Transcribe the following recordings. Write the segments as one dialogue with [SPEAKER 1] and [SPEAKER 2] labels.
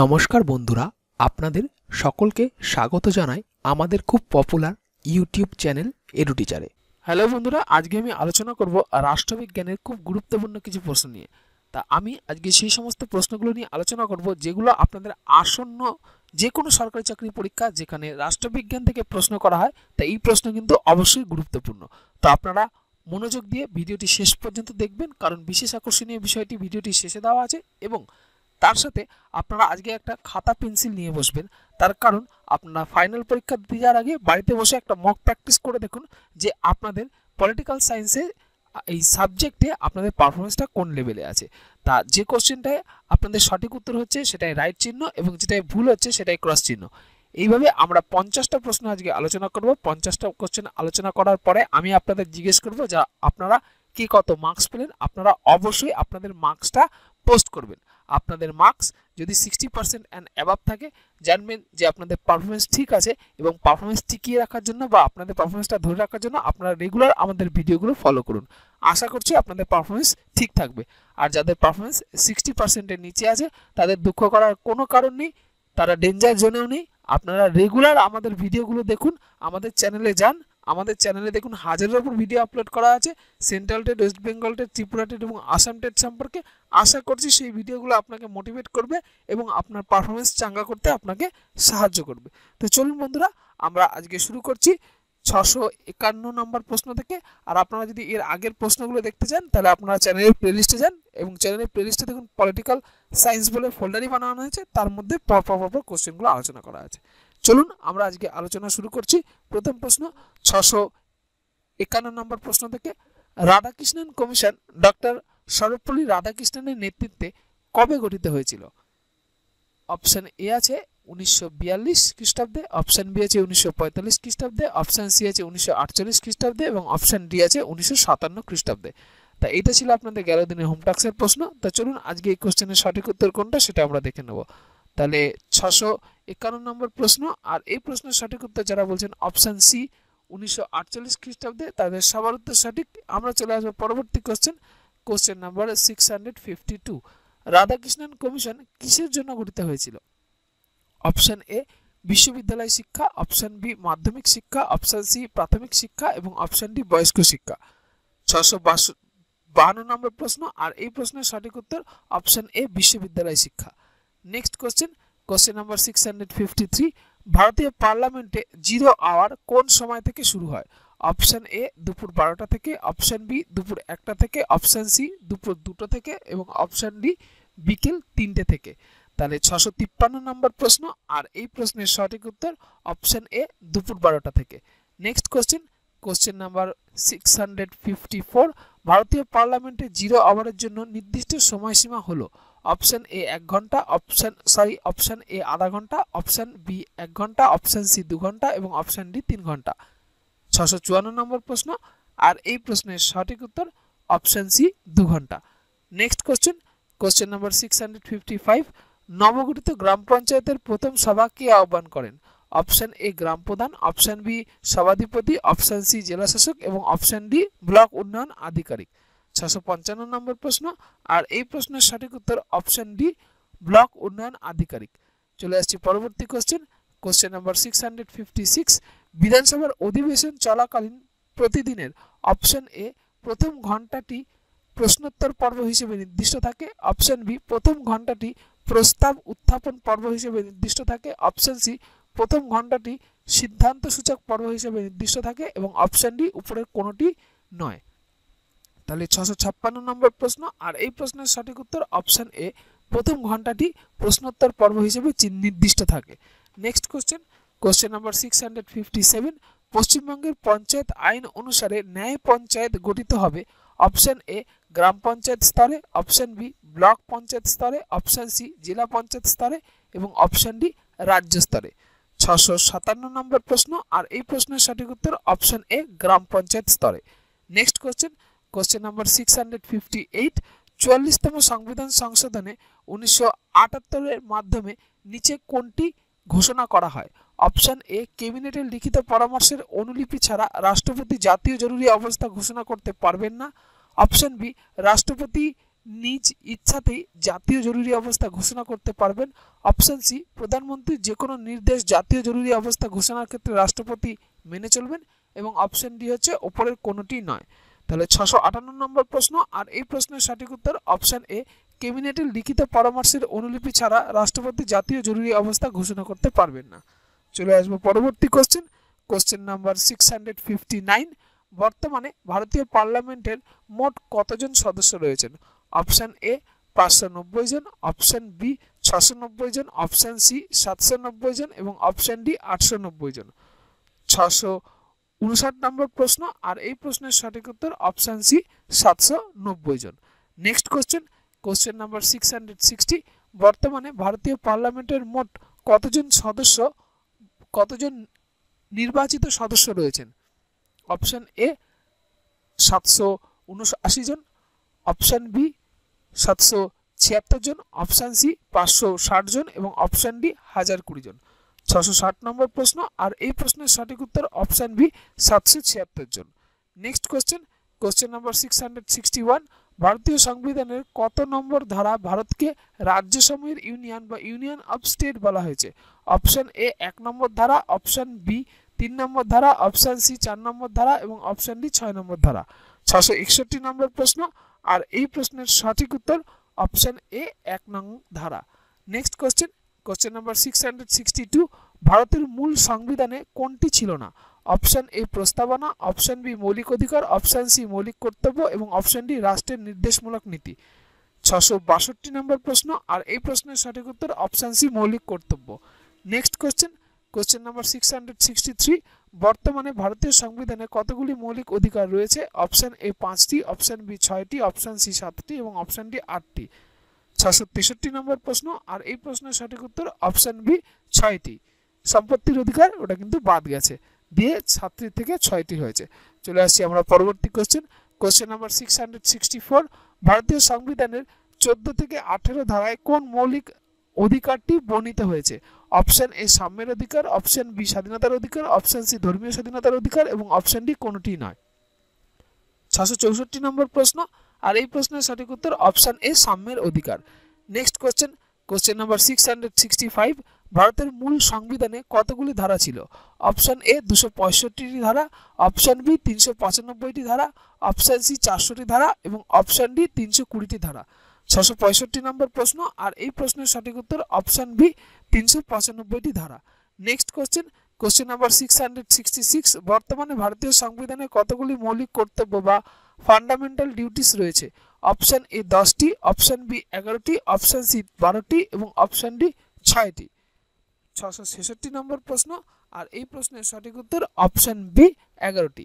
[SPEAKER 1] নমস্কার বন্ধুরা আপনাদের সকলকে স্বাগত জানাই আমাদের খুব পপুলার ইউটিউব চ্যানেল এডুটিচারে হ্যালো বন্ধুরা আজকে আমি আলোচনা করব রাষ্ট্রবিজ্ঞানের খুব গুরুত্বপূর্ণ কিছু প্রশ্ন নিয়ে তা আমি আজকে সেই সমস্ত প্রশ্নগুলো নিয়ে আলোচনা করব যেগুলো আপনাদের আসন্ন যে কোনো সরকারি চাকরি পরীক্ষা যেখানে রাষ্ট্রবিজ্ঞান থেকে প্রশ্ন করা হয় তা এই প্রশ্ন কিন্তু অবশ্যই গুরুত্বপূর্ণ তো আপনারা মনোযোগ দিয়ে ভিডিওটি শেষ পর্যন্ত দেখবেন কারণ বিশেষ আকর্ষণীয় বিষয়টি ভিডিওটি শেষে দেওয়া আছে এবং তার সাথে আপনারা আজকে একটা খাতা পেন্সিল নিয়ে বসবেন তার কারণ আপনারা ফাইনাল পরীক্ষা যাওয়ার আগে বাড়িতে বসে একটা মক প্র্যাকটিস করে দেখুন যে আপনাদের পলিটিক্যাল সায়েন্সে এই সাবজেক্টে আপনাদের পারফরমেন্সটা কোন লেভেলে আছে তা যে কোশ্চেনটায় আপনাদের সঠিক উত্তর হচ্ছে সেটাই রাইট চিহ্ন এবং যেটাই ভুল হচ্ছে সেটাই ক্রস চিহ্ন এইভাবে আমরা পঞ্চাশটা প্রশ্ন আজকে আলোচনা করব পঞ্চাশটা কোশ্চেন আলোচনা করার পরে আমি আপনাদের জিজ্ঞেস করব যা আপনারা কে কত মার্কস পেলেন আপনারা অবশ্যই আপনাদের মার্কসটা পোস্ট করবেন আপনাদের মার্কস যদি সিক্সটি পার্সেন্ট অ্যান্ড অ্যাবাভ থাকে জানবেন যে আপনাদের পারফরমেন্স ঠিক আছে এবং পারফরমেন্স টিকিয়ে রাখার জন্য বা আপনাদের পারফরমেন্সটা ধরে রাখার জন্য আপনারা রেগুলার আমাদের ভিডিওগুলো ফলো করুন আশা করছি আপনাদের পারফরমেন্স ঠিক থাকবে আর যাদের পারফরমেন্স সিক্সটি পার্সেন্টের নিচে আছে তাদের দুঃখ করার কোনো কারণ নেই তারা ডেঞ্জার জোনেও নেই আপনারা রেগুলার আমাদের ভিডিওগুলো দেখুন আমাদের চ্যানেলে যান আমাদের চ্যানেলে দেখুন হাজারের ওপর ভিডিও আপলোড করা আছে central TET West Bengal TET Tripura TET এবং আসাম টেট সম্পর্কে আশা করছি সেই ভিডিওগুলো আপনাকে মোটিভেট করবে এবং আপনার পারফরমেন্স চাঙ্গা করতে আপনাকে সাহায্য করবে তো চলুন বন্ধুরা আমরা আজকে শুরু করছি ছশো একান্ন নম্বর প্রশ্ন থেকে আর আপনারা যদি এর আগের প্রশ্নগুলো দেখতে চান তাহলে আপনারা চ্যানেলের প্লেলিস্টে যান এবং চ্যানেলের প্লেলিস্টে দেখুন পলিটিক্যাল সায়েন্স বলে ফোল্ডারই বানানো হয়েছে তার মধ্যে পরপর পরপর কোশ্চেনগুলো আলোচনা করা আছে চলুন আমরা আজকে আলোচনা শুরু করছি প্রথম প্রশ্ন ছশো একান্ন নম্বর প্রশ্ন থেকে রাধাকৃষ্ণন কমিশন ডক্টর সর্বপল্লী রাধাকৃষ্ণনের নেতৃত্বে কবে গঠিত হয়েছিল অপশন এ আছে উনিশশো বিয়াল্লিশ খ্রিস্টাব্দে অপশন বি আছে উনিশশো পঁয়তাল্লিশ খ্রিস্টাব্দে অপশন সি আছে উনিশশো আটচল্লিশ খ্রিস্টাব্দে এবং অপশন ডি আছে উনিশশো সাতান্ন খ্রিস্টাব্দে তা এটা ছিল আপনাদের গেল দিনের হোমটাক্সের প্রশ্ন তা চলুন আজকে এই কোশ্চেনের সঠিক উত্তর কোনটা সেটা আমরা দেখে নেবো তাহলে ছশো একান্ন নম্বর প্রশ্ন আর এই প্রশ্নের সঠিক উত্তর যারা বলছেন অপশান সি উনিশশো খ্রিস্টাব্দে তাদের সবার উত্তর সঠিক আমরা চলে আসবো পরবর্তী question question number six hundred fifty two Radhakrishnan commission কিসের জন্য গঠিত হয়েছিল অপশান এ বিশ্ববিদ্যালয় শিক্ষা অপশান বি মাধ্যমিক শিক্ষা অপশান সি প্রাথমিক শিক্ষা এবং অপশান ডি বয়স্ক শিক্ষা ছশো বাহান্ন নম্বর প্রশ্ন আর এই প্রশ্নের সঠিক উত্তর অপশান এ বিশ্ববিদ্যালয় শিক্ষা next question question number six hundred fifty three ভারতীয় পার্লামেন্টে জিরো আওয়ার কোন সময় থেকে শুরু হয় অপশান এ দুপুর বারোটা থেকে অপশান বি দুপুর একটা থেকে অপশান সি দুপুর দুটো থেকে এবং অপশান ডি বিকেল তিনটে থেকে তাহলে ছশো তিপ্পান্ন নম্বর প্রশ্ন আর এই প্রশ্নের সঠিক উত্তর অপশান এ দুপুর বারোটা থেকে next question question number six hundred fifty four ভারতীয় পার্লামেন্টে জিরো আওয়ারের জন্য নির্দিষ্ট সময়সীমা হলো অপশন এ এক ঘন্টা অপশন সরি অপশন এ আধা ঘন্টা অপশন বি এক ঘন্টা অপশন সি দু ঘন্টা এবং অপশন ডি তিন ঘন্টা ছশো চুয়ান্ন নম্বর প্রশ্ন আর এই প্রশ্নের সঠিক উত্তর অপশন সি দু ঘন্টা next question question number six hundred fifty five নবগঠিত গ্রাম পঞ্চায়েতের প্রথম সভা কে আহ্বান করেন অপশন এ গ্রাম প্রধান অপশন বি সভাধিপতি অপশন সি জেলাশাসক এবং অপশন ডি ব্লক উন্নয়ন আধিকারিক ছশো পঞ্চান্ন নম্বর প্রশ্ন আর এই প্রশ্নের সঠিক উত্তর অপশন ডি ব্লক উন্নয়ন আধিকারিক চলে আসছি পরবর্তী question question number six hundred fifty six বিধানসভার অধিবেশন চলাকালীন প্রতিদিনের অপশন এ প্রথম ঘন্টাটি প্রশ্নোত্তর পর্ব হিসেবে নির্দিষ্ট থাকে অপশন বি প্রথম ঘন্টাটি প্রস্তাব উত্থাপন পর্ব হিসেবে নির্দিষ্ট থাকে অপশন সি প্রথম ঘন্টাটি সিদ্ধান্ত সূচক পর্ব হিসেবে নির্দিষ্ট থাকে এবং অপশন ডি উপরের কোনোটি নয় তাহলে ছশো ছাপ্পান্ন নম্বর প্রশ্ন আর এই প্রশ্নের সঠিক উত্তর অপশান এ প্রথম ঘন্টাটি প্রশ্নোত্তর পর্ব হিসেবে নির্দিষ্ট থাকে next question question number six hundred fifty seven পশ্চিমবঙ্গের পঞ্চায়েত আইন অনুসারে ন্যায় পঞ্চায়েত গঠিত হবে অপশান এ গ্রাম পঞ্চায়েত স্তরে অপশান বি ব্লক পঞ্চায়েত স্তরে অপশান সি জেলা পঞ্চায়েত স্তরে এবং অপশান ডি রাজ্য স্তরে ছশো সাতান্ন নম্বর প্রশ্ন আর এই প্রশ্নের সঠিক উত্তর অপশান এ গ্রাম পঞ্চায়েত স্তরে next question question number six hundred fifty eight চুয়াল্লিশতম সংবিধান সংশোধনে উনিশশো আটাত্তরের মাধ্যমে নিচে কোনটি ঘোষণা করা হয় অপশান এ ক্যাবিনেটের লিখিত পরামর্শের অনুলিপি ছাড়া রাষ্ট্রপতি জাতীয় জরুরি অবস্থা ঘোষণা করতে পারবেন না অপশান বি রাষ্ট্রপতি নিজ ইচ্ছাতেই জাতীয় জরুরি অবস্থা ঘোষণা করতে পারবেন অপশান সি প্রধানমন্ত্রী যে কোনো নির্দেশ জাতীয় জরুরি অবস্থা ঘোষণার ক্ষেত্রে রাষ্ট্রপতি মেনে চলবেন এবং অপশান ডি হচ্ছে ওপরের কোনোটি নয় তাহলে ছশো আটান্ন নম্বর প্রশ্ন আর এই প্রশ্নের সঠিক উত্তর অপশান এ ক্যাবিনেটের লিখিত পরামর্শের অনুলিপি ছাড়া রাষ্ট্রপতি জাতীয় জরুরি অবস্থা ঘোষণা করতে পারবেন না চলে আসবো পরবর্তী question question number six hundred fifty nine বর্তমানে ভারতীয় পার্লামেন্টের মোট কতজন সদস্য রয়েছেন অপশান এ পাঁচশো নব্বই জন অপশান বি ছশো নব্বই জন অপশান সি সাতশো নব্বই জন এবং অপশান ডি আটশো নব্বই জন ছশো উনষাট নম্বর প্রশ্ন আর এই প্রশ্নের সঠিক উত্তর অপশান সি সাতশো নব্বই জন next question question number six hundred sixty বর্তমানে ভারতীয় পার্লামেন্টের মোট কতজন সদস্য কতজন নির্বাচিত সদস্য রয়েছেন অপশান এ সাতশো উনআশি জন অপশান বি সাতশো ছিয়াত্তর জন অপশান সি পাঁচশো ষাট জন এবং অপশান ডি হাজার কুড়ি জন ছশো ষাট নম্বর প্রশ্ন আর এই প্রশ্নের সঠিক উত্তর অপশান বি সাতশো ছিয়াত্তর জন next question question number six hundred sixty one ভারতীয় সংবিধানের কত নম্বর ধারা ভারতকে রাজ্য রাজ্যসমূহের ইউনিয়ন বা ইউনিয়ন অফ স্টেট বলা হয়েছে অপশান এ এক নম্বর ধারা অপশান বি তিন নম্বর ধারা অপশান সি চার নম্বর ধারা এবং অপশান ডি ছয় নম্বর ধারা ছশো একষট্টি নম্বর প্রশ্ন আর এই প্রশ্নের সঠিক উত্তর অপশান এ এক নং ধারা next question question number six hundred sixty two ভারতের মূল সংবিধানে কোনটি ছিল না অপশান এ প্রস্তাবনা অপশান বি মৌলিক অধিকার অপশন সি মৌলিক কর্তব্য এবং অপশান ডি রাষ্ট্রের নির্দেশমূলক নীতি ছশো বাষট্টি নম্বর প্রশ্ন আর এই প্রশ্নের সঠিক উত্তর অপশন সি মৌলিক কর্তব্য next question question number six hundred sixty three বর্তমানে ভারতীয় সংবিধানে কতগুলি মৌলিক অধিকার রয়েছে অপশান এ পাঁচটি অপশান বি ছয়টি অপশান সি সাতটি এবং অপশান ডি আটটি ছশো তেষট্টি নম্বর প্রশ্ন আর এই প্রশ্নের সঠিক উত্তর অপশন বি ছয়টি সম্পত্তির অধিকার ওটা কিন্তু বাদ গেছে দিয়ে সাতটি থেকে ছয়টি হয়েছে চলে আসছি আমরা পরবর্তী question question number six hundred sixty four ভারতীয় সংবিধানের চোদ্দ থেকে আঠেরো ধারায় কোন মৌলিক অধিকারটি বর্ণিত হয়েছে অপশন এ সাম্যের অধিকার অপশন বি স্বাধীনতার অধিকার অপশন সি ধর্মীয় স্বাধীনতার অধিকার এবং অপশন ডি কোনোটি নয় ছশো চৌষট্টি নম্বর প্রশ্ন আর এই প্রশ্নের সঠিক উত্তর অপশন এ সাম্যের অধিকার next question question number six hundred sixty five ভারতের মূল সংবিধানে কতগুলি ধারা ছিল অপশান এ দুশো পঁয়ষট্টিটি ধারা অপশান বি তিনশো পঁচানব্বইটি ধারা অপশান সি চারশোটি ধারা এবং অপশান ডি তিনশো কুড়িটি ধারা ছশো পঁয়ষট্টি নম্বর প্রশ্ন আর এই প্রশ্নের সঠিক উত্তর অপশান বি তিনশো পঁচানব্বইটি ধারা next question question number six hundred sixty six বর্তমানে ভারতীয় সংবিধানে কতগুলি মৌলিক কর্তব্য বা ফান্ডামেন্টাল ডিউটিস রয়েছে অপশান এ দশটি অপশান বি এগারোটি অপশন সি বারোটি এবং অপশন ডি ছয়টি ছশো ছেষট্টি নম্বর প্রশ্ন আর এই প্রশ্নের সঠিক উত্তর অপশন বি এগারোটি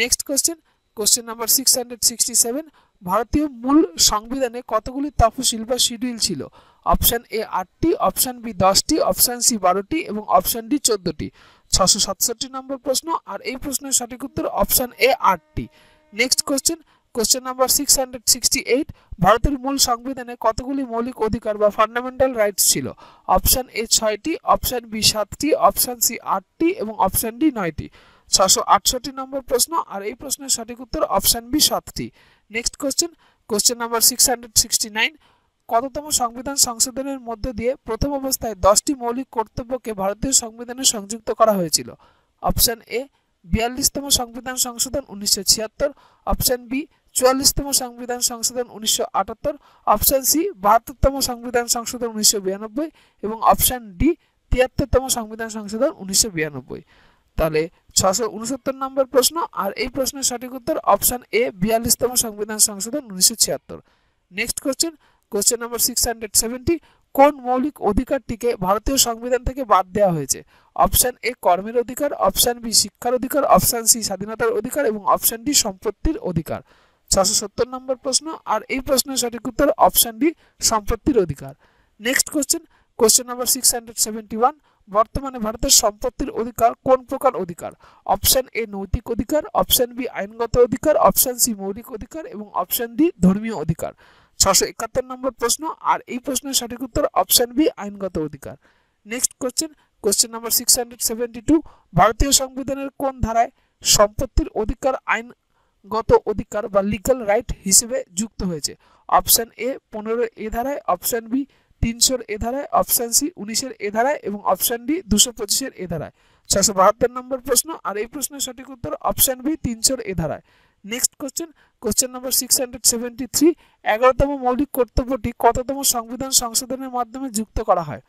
[SPEAKER 1] next question question number six hundred sixty seven ভারতীয় মূল সংবিধানে কতগুলি তফসিল বা শিডিউল ছিল অপশান এ আটটি অপশান বি দশটি অপশান সি বারোটি এবং অপশান ডি চোদ্দটি ছশো সাতষট্টি নম্বর প্রশ্ন আর এই প্রশ্নের সঠিক উত্তর অপশান এ আটটি next question question number six hundred sixty eight ভারতের মূল সংবিধানে কতগুলি মৌলিক অধিকার বা ফান্ডামেন্টাল রাইটস ছিল অপশান এ ছয়টি অপশান বি সাতটি অপশান সি আটটি এবং অপশান ডি নয়টি ছশো আটষট্টি নম্বর প্রশ্ন আর এই প্রশ্নের সঠিক উত্তর অপশান বি সাতটি next question question number six hundred sixty nine কততম সংবিধান সংশোধনের মধ্য দিয়ে প্রথম অবস্থায় দশটি মৌলিক কর্তব্যকে ভারতীয় সংবিধানে সংযুক্ত করা হয়েছিল অপশান এ বিয়াল্লিশতম সংবিধান সংশোধন উনিশশো ছিয়াত্তর অপশান বি চুয়াল্লিশতম সংবিধান সংশোধন উনিশশো আটাত্তর অপশান সি বাহাত্তরতম সংবিধান সংশোধন উনিশশো বিরানব্বই এবং অপশান ডি তিয়াত্তরতম সংবিধান সংশোধন উনিশশো বিরানব্বই তাহলে ছশো উনসত্তর নম্বর প্রশ্ন আর এই প্রশ্নের সঠিক উত্তর অপশান এ বিয়াল্লিশতম সংবিধান সংশোধন উনিশশো ছিয়াত্তর next question question number six hundred seventy কোন মৌলিক অধিকারটিকে ভারতীয় সংবিধান থেকে বাদ দেওয়া হয়েছে অপশান এ কর্মের অধিকার অপশান বি শিক্ষার অধিকার অপশান সি স্বাধীনতার অধিকার এবং অপশান ডি সম্পত্তির অধিকার ছশো সত্তর নম্বর প্রশ্ন আর এই প্রশ্নের সঠিক উত্তর অপশান ডি সম্পত্তির অধিকার next question question number six hundred seventy one বর্তমানে ভারতের সম্পত্তির অধিকার কোন প্রকার অধিকার অপশান এ নৈতিক অধিকার অপশান বি আইনগত অধিকার অপশান সি মৌলিক অধিকার এবং অপশান ডি ধর্মীয় অধিকার ছশো একাত্তর নম্বর প্রশ্ন আর এই প্রশ্নের সঠিক উত্তর অপশান বি আইনগত অধিকার next question question number six hundred seventy two ভারতীয় সংবিধানের কোন ধারায় সম্পত্তির অধিকার আইন গত অধিকার বা লিগাল রাইট হিসেবে যুক্ত হয়েছে অপশান এ পনেরো এ ধারায় অপশান বি তিনশোর এ ধারায় অপশান সি উনিশের এ ধারায় এবং অপশান ডি দুশো পঁচিশের এ ধারায় ছশো বাহাত্তর নম্বর প্রশ্ন আর এই প্রশ্নের সঠিক উত্তর অপশান বি তিনশোর এ ধারায় next question question number six hundred seventy three এগারোতম মৌলিক কর্তব্যটি কততম সংবিধান সংশোধনের মাধ্যমে যুক্ত করা হয়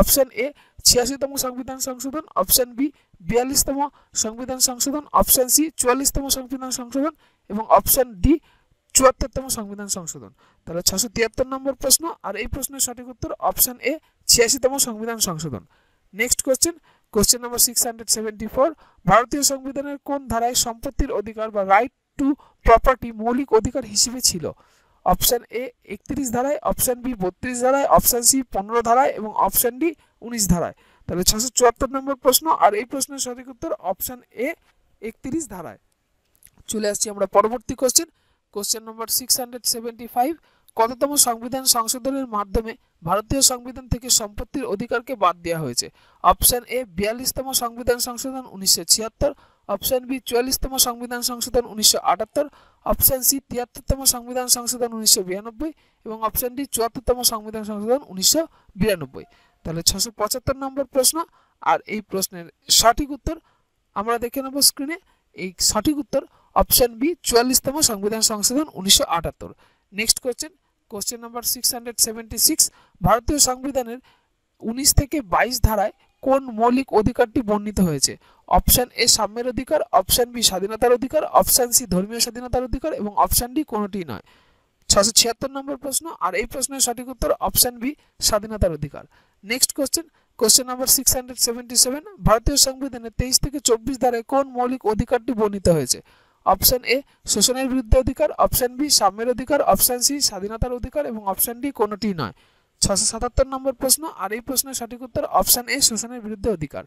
[SPEAKER 1] অপশন এ ছিয়াশিতম সংবিধান সংশোধন অপশন বি বিয়াল্লিশতম সংবিধান সংশোধন অপশন সি চুয়াল্লিশতম সংবিধান সংশোধন এবং অপশন ডি চুয়াত্তরতম সংবিধান সংশোধন তাহলে ছশো তিয়াত্তর নম্বর প্রশ্ন আর এই প্রশ্নের সঠিক উত্তর অপশন এ ছিয়াশিতম সংবিধান সংশোধন next question question number six hundred seventy four ভারতীয় সংবিধানের কোন ধারায় সম্পত্তির অধিকার বা রাইট টু প্রপার্টি মৌলিক অধিকার হিসেবে ছিল অপশান এ একত্রিশ ধারায় অপশান বি বত্রিশ ধারায় অপশান সি পনেরো ধারায় এবং অপশান ডি উনিশ ধারায় তাহলে ছশো চুয়াত্তর নম্বর প্রশ্ন আর এই প্রশ্নের সঠিক উত্তর অপশান এ একত্রিশ ধারায় চলে আসছি আমরা পরবর্তী question question number six hundred seventy five কততম সংবিধান সংশোধনের মাধ্যমে ভারতীয় সংবিধান থেকে সম্পত্তির অধিকারকে বাদ দেওয়া হয়েছে অপশান এ বিয়াল্লিশতম সংবিধান সংশোধন উনিশশো ছিয়াত্তর অপশন বি চুয়াল্লিশতম সংবিধান সংশোধন উনিশশো আটাত্তর অপশন সি তিয়াত্তরতম সংবিধান সংশোধন উনিশশো বিরানব্বই এবং অপশন ডি চুয়াত্তরতম সংবিধান সংশোধন উনিশশো বিরানব্বই তাহলে ছশো পঁচাত্তর নম্বর প্রশ্ন আর এই প্রশ্নের সঠিক উত্তর আমরা দেখে নেব স্ক্রিনে এই সঠিক উত্তর অপশন বি চুয়াল্লিশতম সংবিধান সংশোধন উনিশশো আটাত্তর next question question number six hundred seventy six ভারতীয় সংবিধানের উনিশ থেকে বাইশ ধারায় কোন মৌলিক অধিকারটি বর্ণিত হয়েছে অপশান এ সাম্যের অধিকার অপশান বি স্বাধীনতার অধিকার অপশান সি ধর্মীয় স্বাধীনতার অধিকার এবং অপশান ডি কোনোটি নয় ছশো ছিয়াত্তর নম্বর প্রশ্ন আর এই প্রশ্নের সঠিক উত্তর অপশান বি স্বাধীনতার অধিকার next question question number six hundred seventy seven ভারতীয় সংবিধানের তেইশ থেকে চব্বিশ ধারে কোন মৌলিক অধিকারটি বর্ণিত হয়েছে অপশান এ শোষণের বিরুদ্ধে অধিকার অপশান বি সাম্যের অধিকার অপশান সি স্বাধীনতার অধিকার এবং অপশান ডি কোনোটি নয় ছশো সাতাত্তর নম্বর প্রশ্ন আর এই প্রশ্নের সঠিক উত্তর অপশান এ শোষণের বিরুদ্ধে অধিকার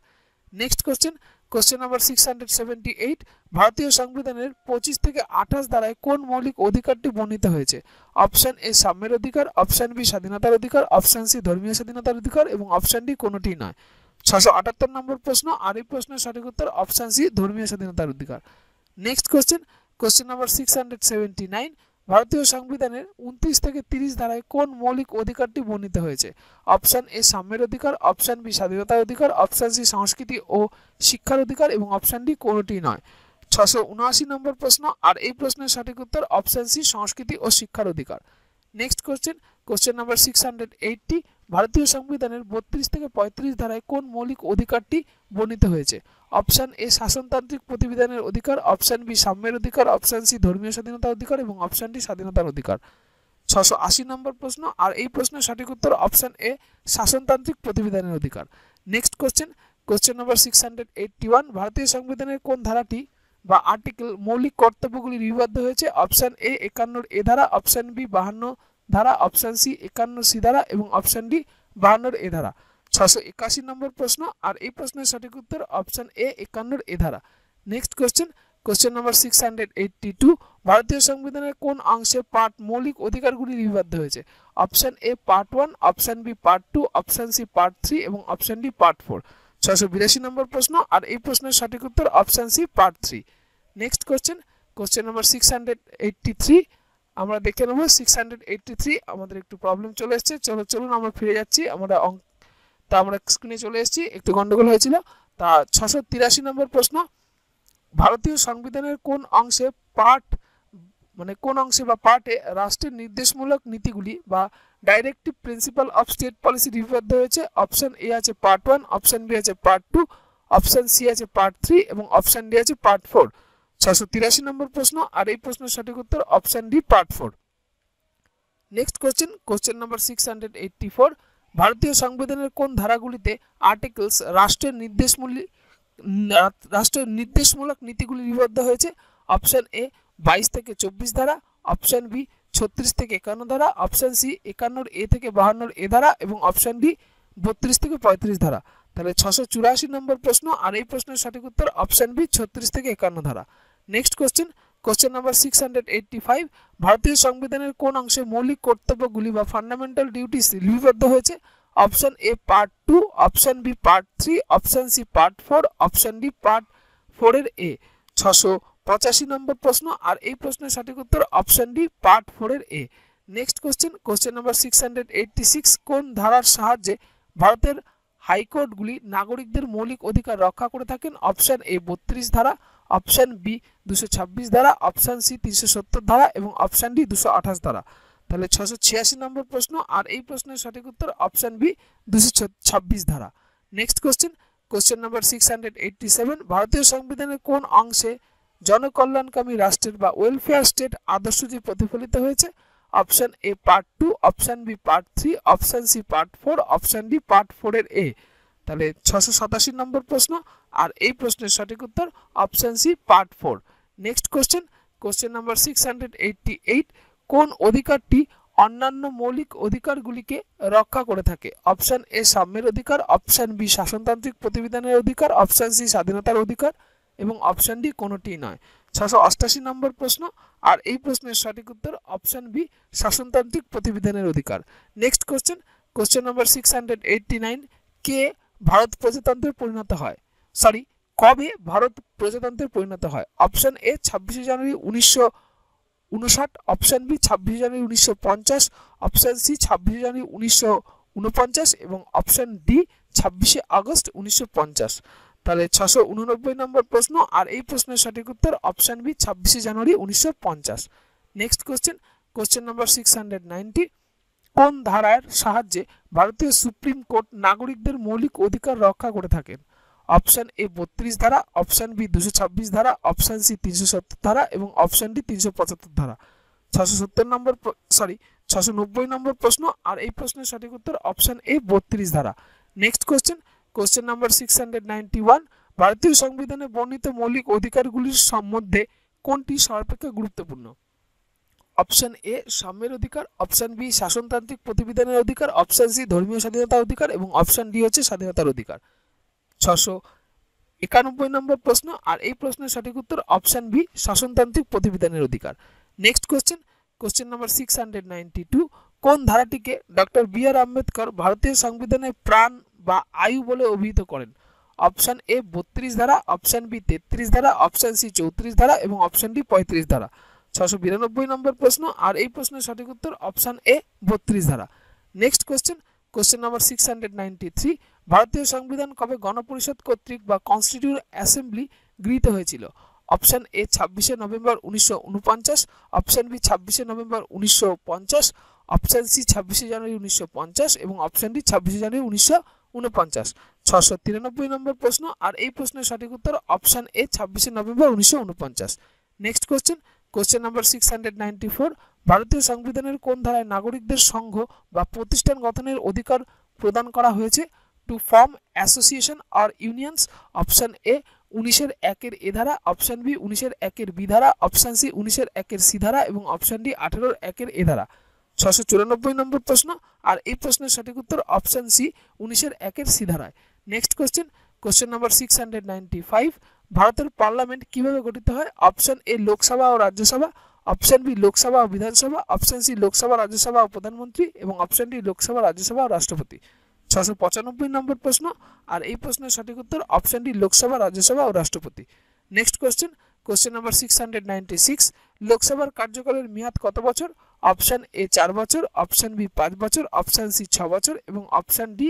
[SPEAKER 1] next question question number six hundred seventy eight ভারতীয় সংবিধানের পঁচিশ থেকে আঠাশ দ্বারায় কোন মৌলিক অধিকারটি বর্ণিত হয়েছে অপশান এ সাম্যের অধিকার অপশান বি স্বাধীনতার অধিকার অপশান সি ধর্মীয় স্বাধীনতার অধিকার এবং অপশান ডি কোনোটি নয় ছশো আটাত্তর নম্বর প্রশ্ন আর এই প্রশ্নের সঠিক উত্তর অপশান সি ধর্মীয় স্বাধীনতার অধিকার next question question number six hundred seventy nine ভারতীয় সংবিধানের উনত্রিশ থেকে তিরিশ ধারায় কোন মৌলিক অধিকারটি বর্ণিত হয়েছে অপশান এ সাম্যের অধিকার অপশান বি স্বাধীনতার অধিকার অপশান সি সংস্কৃতি ও শিক্ষার অধিকার এবং অপশান ডি কোনোটি নয় ছশো উনআশি নম্বর প্রশ্ন আর এই প্রশ্নের সঠিক উত্তর অপশান সি সংস্কৃতি ও শিক্ষার অধিকার next question question number six hundred eighty ভারতীয় সংবিধানের বত্রিশ থেকে পঁয়ত্রিশ ধারায় কোন মৌলিক অধিকারটি বর্ণিত হয়েছে অপশান এ শাসনতান্ত্রিক প্রতিবিধানের অধিকার অপশান বি সাম্যের অধিকার অপশান সি ধর্মীয় স্বাধীনতার অধিকার এবং অপশান ডি স্বাধীনতার অধিকার ছশো আশি নম্বর প্রশ্ন আর এই প্রশ্নের সঠিক উত্তর অপশান এ শাসনতান্ত্রিক প্রতিবিধানের অধিকার next question question number six hundred eighty one ভারতীয় সংবিধানের কোন ধারাটি বা আর্টিকেল মৌলিক কর্তব্যগুলি বিবাদ্য হয়েছে অপশান এ একান্নর এ ধারা অপশান বি বাহান্ন ধারা অপশান সি একান্ন সি ধারা এবং অপশান ডি বাহান্নর এ ধারা ছশো একাশি নম্বর প্রশ্ন আর এই প্রশ্নের সঠিক উত্তর অপশান এ একান্নর এ ধারা next question question number six hundred eighty two ভারতীয় সংবিধানের কোন অংশে পার্ট মৌলিক অধিকারগুলি বিবাদ্য হয়েছে option A part one option B part two option C part three এবং অপশান ডি পার্ট ফোর ছশো বিরাশি নম্বর প্রশ্ন আর এই প্রশ্নের সঠিক উত্তর option C part three next question question number six hundred eighty three আমরা দেখে নেবো সিক্স হান্ড্রেড এইট্টি থ্রি আমাদের একটু প্রবলেম চলে এসছে চলো চলুন আমরা ফিরে যাচ্ছি আমরা অঙ্ক তা আমরা স্ক্রিনে চলে এসেছি একটু গন্ডগোল হয়েছিল তা ছশো তিরাশি নম্বর প্রশ্ন ভারতীয় সংবিধানের কোন অংশে পার্ট মানে কোন অংশে বা পার্টে রাষ্ট্রের নির্দেশমূলক নীতিগুলি বা directive principal of state policy লিপিবদ্ধ হয়েছে অপশন এ আছে পার্ট ওয়ান অপশন বি আছে পার্ট টু অপশন সি আছে পার্ট থ্রি এবং অপশন ডি আছে পার্ট ফোর ছশো তিরাশি নম্বর প্রশ্ন আর এই প্রশ্নের সঠিক উত্তর option D part four next question question number six hundred eighty four ভারতীয় সংবিধানের কোন ধারাগুলিতে আর্টিকেলস রাষ্ট্রের নির্দেশমূলী রাষ্ট্রের নির্দেশমূলক নীতিগুলি লিপিবদ্ধ হয়েছে অপশন এ বাইশ থেকে চব্বিশ ধারা অপশান বি ছত্রিশ থেকে একান্ন ধারা অপশান সি একান্নর এ থেকে বাহান্নর এ ধারা এবং অপশান ডি বত্রিশ থেকে পঁয়ত্রিশ ধারা তাহলে ছশো চুরাশি নম্বর প্রশ্ন আর এই প্রশ্নের সঠিক উত্তর অপশান বি ছত্রিশ থেকে একান্ন ধারা next question question number six hundred eighty five ভারতীয় সংবিধানের কোন অংশে মৌলিক কর্তব্যগুলি বা ফান্ডামেন্টাল ডিউটিস লিপিবদ্ধ হয়েছে option A part two option B part three option C part four option D part ফোরের এ ছশো পঁচাশি নম্বর প্রশ্ন আর এই প্রশ্নের সঠিক উত্তর অপশন ডি পার্ট ফোরের A next question question number six hundred eighty six কোন ধারার সাহায্যে ভারতের হাইকোর্টগুলি নাগরিকদের মৌলিক অধিকার রক্ষা করে থাকেন অপশান এ বত্রিশ ধারা অপশন বি দুশো ছাব্বিশ ধারা অপশন সি তিনশো সত্তর ধারা এবং অপশন ডি দুশো আঠাশ ধারা তাহলে ছশো ছিয়াশি নম্বর প্রশ্ন আর এই প্রশ্নের সঠিক উত্তর অপশন বি দুশো ছাব্বিশ ধারা next question question number six hundred eighty seven ভারতীয় সংবিধানের কোন অংশে জনকল্যাণকামী রাষ্ট্রের বা ওয়েলফেয়ার স্টেট আদর্শটি প্রতিফলিত হয়েছে option A part two option B part three option C part four option D part ফোরের এ তাহলে ছশো সাতাশি নম্বর প্রশ্ন আর এই প্রশ্নের সঠিক উত্তর option C part four next question question number six hundred eighty eight কোন অধিকারটি অন্যান্য মৌলিক অধিকারগুলিকে রক্ষা করে থাকে অপশন এ সাম্যের অধিকার অপশন বি শাসনতান্ত্রিক প্রতিবিধানের অধিকার অপশন সি স্বাধীনতার অধিকার এবং অপশান ডি কোনোটি নয় ছশো অষ্টাশি নম্বর প্রশ্ন আর এই প্রশ্নের সঠিক উত্তর অপশান বি শাসনতান্ত্রিক প্রতিবিধানের অধিকার next question question number six hundred eighty nine কে ভারত প্রজাতন্ত্রে পরিণত হয় সরি কবে ভারত প্রজাতন্ত্রে পরিণত হয় অপশান এ ছাব্বিশে জানুয়ারি উনিশশো উনষাট অপশান বি ছাব্বিশে জানুয়ারি উনিশশো পঞ্চাশ অপশান সি ছাব্বিশে জানুয়ারি উনিশশো উনপঞ্চাশ এবং অপশান ডি ছাব্বিশে আগস্ট উনিশশো পঞ্চাশ তাহলে ছশো উননব্বই নম্বর প্রশ্ন আর এই প্রশ্নের সঠিক উত্তর অপশান বি ছাব্বিশে জানুয়ারি উনিশশো পঞ্চাশ next question question number six hundred ninety কোন ধারার সাহায্যে ভারতীয় সুপ্রিম কোর্ট নাগরিকদের মৌলিক অধিকার রক্ষা করে থাকেন অপশান এ বত্রিশ ধারা অপশান বি দুশো ছাব্বিশ ধারা অপশান সি তিনশো সত্তর ধারা এবং অপশান ডি তিনশো পঁচাত্তর ধারা ছশো সত্তর নম্বর সরি ছশো নব্বই নম্বর প্রশ্ন আর এই প্রশ্নের সঠিক উত্তর অপশান এ বত্রিশ ধারা next question question number six hundred one ভারতীয় সংবিধানে বর্ণিত মৌলিক অধিকারগুলির সম্বন্ধে কোনটি সর্বাপেক্ষা গুরুত্বপূর্ণ অপশান এ সাম্যের অধিকার অপশান বি শাসনতান্ত্রিক প্রতিবিধানের অধিকার অপশান সি ধর্মীয় স্বাধীনতার অধিকার এবং অপশান ডি হচ্ছে স্বাধীনতার অধিকার ছশো একানব্বই নম্বর প্রশ্ন আর এই প্রশ্নের সঠিক উত্তর অপশান বি শাসনতান্ত্রিক প্রতিবিধানের অধিকার next question question number six hundred ninety two কোন ধারাটিকে ডক্টর বি আর আম্বেদকর ভারতীয় সংবিধানে প্রাণ বা আয়ু বলে অভিহিত করেন অপশান এ বত্রিশ ধারা অপশান বি তেত্রিশ ধারা অপশান সি চৌত্রিশ ধারা এবং অপশান ডি পঁয়ত্রিশ ধারা ছশো বিরানব্বই নম্বর প্রশ্ন আর এই প্রশ্নের সঠিক উত্তর অপশান এ বত্রিশ ধারা next question question number six hundred ninety three ভারতীয় সংবিধান কবে গণপরিষদ কর্তৃক বা কনস্টিটিউট অ্যাসেম্বলি গৃহীত হয়েছিল অপশান এ ছাব্বিশে নভেম্বর উনিশশো উনপঞ্চাশ অপশান বি ছাব্বিশে নভেম্বর উনিশশো পঞ্চাশ অপশান সি ছাব্বিশে জানুয়ারি উনিশশো পঞ্চাশ এবং অপশান ডি ছাব্বিশে জানুয়ারি উনিশশো উনপঞ্চাশ ছশো তিরানব্বই নম্বর প্রশ্ন আর এই প্রশ্নের সঠিক উত্তর অপশান এ ছাব্বিশে নভেম্বর উনিশশো উনপঞ্চাশ next question question number six hundred ninety four ভারতীয় সংবিধানের কোন ধারায় নাগরিকদের সংঘ বা প্রতিষ্ঠান গঠনের অধিকার প্রদান করা হয়েছে to form association or unions option A উনিশের একের এ ধারা অপশান বি উনিশের একের বি ধারা অপশান সি উনিশের একের সি ধারা এবং অপশান ডি আঠেরোর একের এ ধারা ছশো চুরানব্বই নম্বর প্রশ্ন আর এই প্রশ্নের সঠিক উত্তর অপশান সি উনিশের একের সি ধারায় next question question number six hundred ninety five ভারতের পার্লামেন্ট কিভাবে গঠিত হয় অপশন এ লোকসভা ও রাজ্যসভা অপশন বি লোকসভা ও বিধানসভা অপশন সি লোকসভা রাজ্যসভা ও প্রধানমন্ত্রী এবং অপশন ডি লোকসভা রাজ্যসভা ও রাষ্ট্রপতি ছশো পঁচানব্বই নম্বর প্রশ্ন আর এই প্রশ্নের সঠিক উত্তর অপশন ডি লোকসভা রাজ্যসভা ও রাষ্ট্রপতি next question question number six hundred ninety six লোকসভার কার্যকালের মেয়াদ কত বছর অপশান এ চার বছর অপশান বি পাঁচ বছর অপশান সি ছ বছর এবং অপশান ডি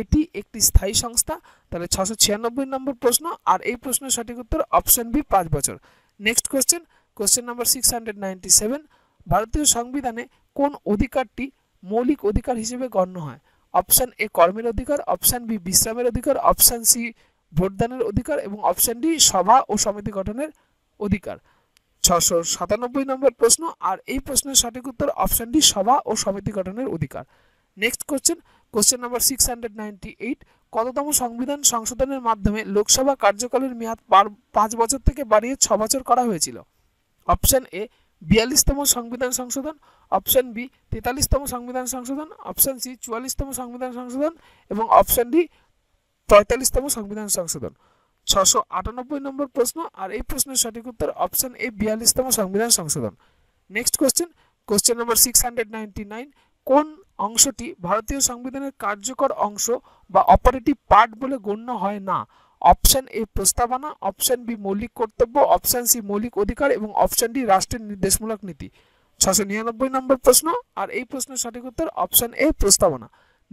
[SPEAKER 1] এটি একটি স্থায়ী সংস্থা তাহলে ছশো ছিয়ানব্বই নম্বর প্রশ্ন আর এই প্রশ্নের সঠিক উত্তর অপশান বি পাঁচ বছর next question question number six hundred ninety seven ভারতীয় সংবিধানে কোন অধিকারটি মৌলিক অধিকার হিসেবে গণ্য হয় অপশান এ কর্মের অধিকার অপশান বি বিশ্রামের অধিকার অপশান সি ভোটদানের অধিকার এবং অপশান ডি সভা ও সমিতি গঠনের অধিকার ছশো সাতানব্বই নম্বর প্রশ্ন আর এই প্রশ্নের সঠিক উত্তর অপশন ডি সভা ও সমিতি গঠনের অধিকার next question question number six hundred ninety eight কততম সংবিধান সংশোধনের মাধ্যমে লোকসভা কার্যকালের মেয়াদ পাঁচ বছর থেকে বাড়িয়ে ছ বছর করা হয়েছিল অপশান এ বিয়াল্লিশতম সংবিধান সংশোধন অপশন বি তেতাল্লিশতম সংবিধান সংশোধন অপশন সি চুয়াল্লিশতম সংবিধান সংশোধন এবং অপশন ডি পঁয়তাল্লিশতম সংবিধান সংশোধন ছশো আটানব্বই নম্বর প্রশ্ন আর এই প্রশ্নের সঠিক উত্তর অপশন এ বিয়াল্লিশতম সংবিধান সংশোধন next question question number six hundred ninety nine কোন অংশটি ভারতীয় সংবিধানের কার্যকর অংশ বা অপারেটিভ পার্ট বলে গণ্য হয় না অপশন এ প্রস্তাবনা অপশন বি মৌলিক কর্তব্য অপশন সি মৌলিক অধিকার এবং অপশন ডি রাষ্ট্রের নির্দেশমূলক নীতি ছশো নিরানব্বই নম্বর প্রশ্ন আর এই প্রশ্নের সঠিক উত্তর অপশন এ প্রস্তাবনা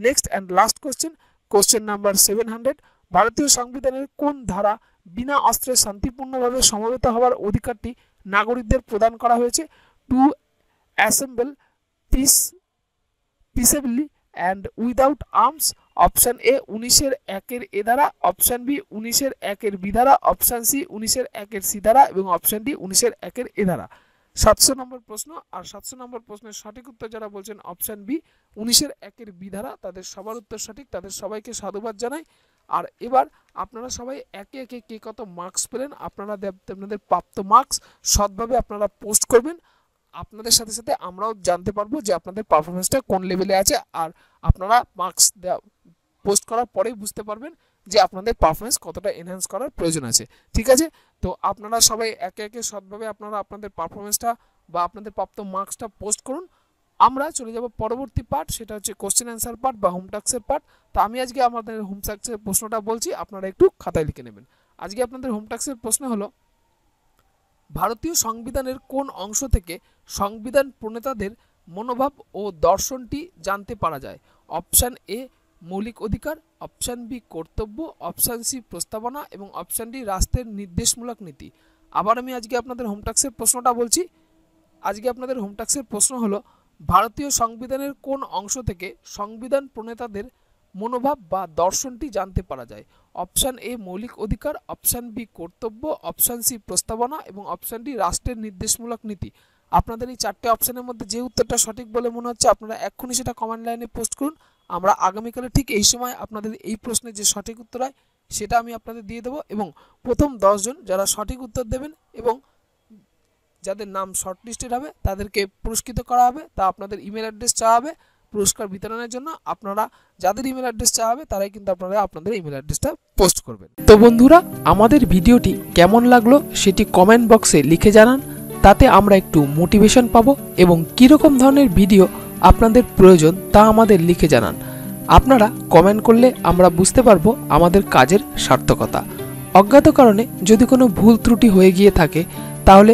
[SPEAKER 1] next and last question question number seven hundred ভারতীয় সংবিধানের কোন ধারা বিনা অস্ত্রে শান্তিপূর্ণভাবে সমবেত হওয়ার অধিকারটি নাগরিকদের প্রদান করা হয়েছে to assemble peace peacefully and without arms option A উনিশের একের এ দ্বারা অপশান বি উনিশের একের বি দ্বারা অপশান সি উনিশের একের সি দ্বারা এবং অপশান ডি উনিশের একের এ দ্বারা সাতশো নম্বর প্রশ্ন আর সাতশো নম্বর প্রশ্নের সঠিক উত্তর যারা বলছেন অপশান বি উনিশের একের বি দ্বারা তাদের সবার উত্তর সঠিক তাদের সবাইকে সাধুবাদ জানাই আর এবার আপনারা সবাই একে একে কে কত মার্কস পেলেন আপনারা আপনাদের প্রাপ্ত মার্কস সৎভাবে আপনারা পোস্ট করবেন আপনাদের সাথে সাথে আমরাও জানতে পারবো যে আপনাদের পারফরমেন্সটা কোন লেভেলে আছে আর আপনারা মার্কস পোস্ট করার পরেই বুঝতে পারবেন যে আপনাদের পারফরমেন্স কতটা এনহ্যান্স করার প্রয়োজন আছে ঠিক আছে তো আপনারা সবাই একে একে সৎভাবে আপনারা আপনাদের পারফরমেন্সটা বা আপনাদের প্রাপ্ত মার্কসটা পোস্ট করুন আমরা চলে যাব পরবর্তী পার্ট সেটা হচ্ছে কোশ্চেন অ্যান্সার পার্ট বা হোম টাক্সের পার্ট তো আমি আজকে আমাদের হোম টাক্সের প্রশ্নটা বলছি আপনারা একটু খাতায় লিখে নেবেন আজকে আপনাদের হোম টাক্সের প্রশ্ন হলো ভারতীয় সংবিধানের কোন অংশ থেকে সংবিধান প্রণেতাদের মনোভাব ও দর্শনটি জানতে পারা যায় অপশান এ মৌলিক অধিকার অপশান বি কর্তব্য অপশান সি প্রস্তাবনা এবং অপশান ডি রাষ্ট্রের নির্দেশমূলক নীতি আবার আমি আজকে আপনাদের হোমটাক্সের প্রশ্নটা বলছি আজকে আপনাদের হোমটাক্সের প্রশ্ন হলো ভারতীয় সংবিধানের কোন অংশ থেকে সংবিধান প্রণেতাদের মনোভাব বা দর্শনটি জানতে পারা যায় অপশান এ মৌলিক অধিকার অপশান বি কর্তব্য অপশান সি প্রস্তাবনা এবং অপশান ডি রাষ্ট্রের নির্দেশমূলক নীতি আপনাদের এই চারটে অপশানের মধ্যে যে উত্তরটা সঠিক বলে মনে হচ্ছে আপনারা এক্ষুনি সেটা কমেন্ট লাইনে পোস্ট করুন আমরা আগামীকালে ঠিক এই সময় আপনাদের এই প্রশ্নে যে সঠিক উত্তর হয় সেটা আমি আপনাদের দিয়ে দেবো এবং প্রথম দশজন যারা সঠিক উত্তর দেবেন এবং যাদের নাম শর্টলিস্টেড হবে তাদেরকে পুরস্কৃত করা হবে তা আপনাদের ইমেল অ্যাড্রেস চাওয়া হবে পুরস্কার বিতরণের জন্য আপনারা যাদের ইমেল অ্যাড্রেস চাওয়া হবে তারাই কিন্তু আপনারা আপনাদের ইমেল অ্যাড্রেসটা পোস্ট করবেন তো বন্ধুরা আমাদের ভিডিওটি কেমন লাগলো সেটি কমেন্ট বক্সে লিখে জানান তাতে আমরা একটু মোটিভেশন পাবো এবং কীরকম ধরনের ভিডিও আপনাদের প্রয়োজন তা আমাদের লিখে জানান আপনারা কমেন্ট করলে আমরা বুঝতে পারবো আমাদের কাজের সার্থকতা অজ্ঞাত কারণে যদি কোনো ভুল ত্রুটি হয়ে গিয়ে থাকে তাহলে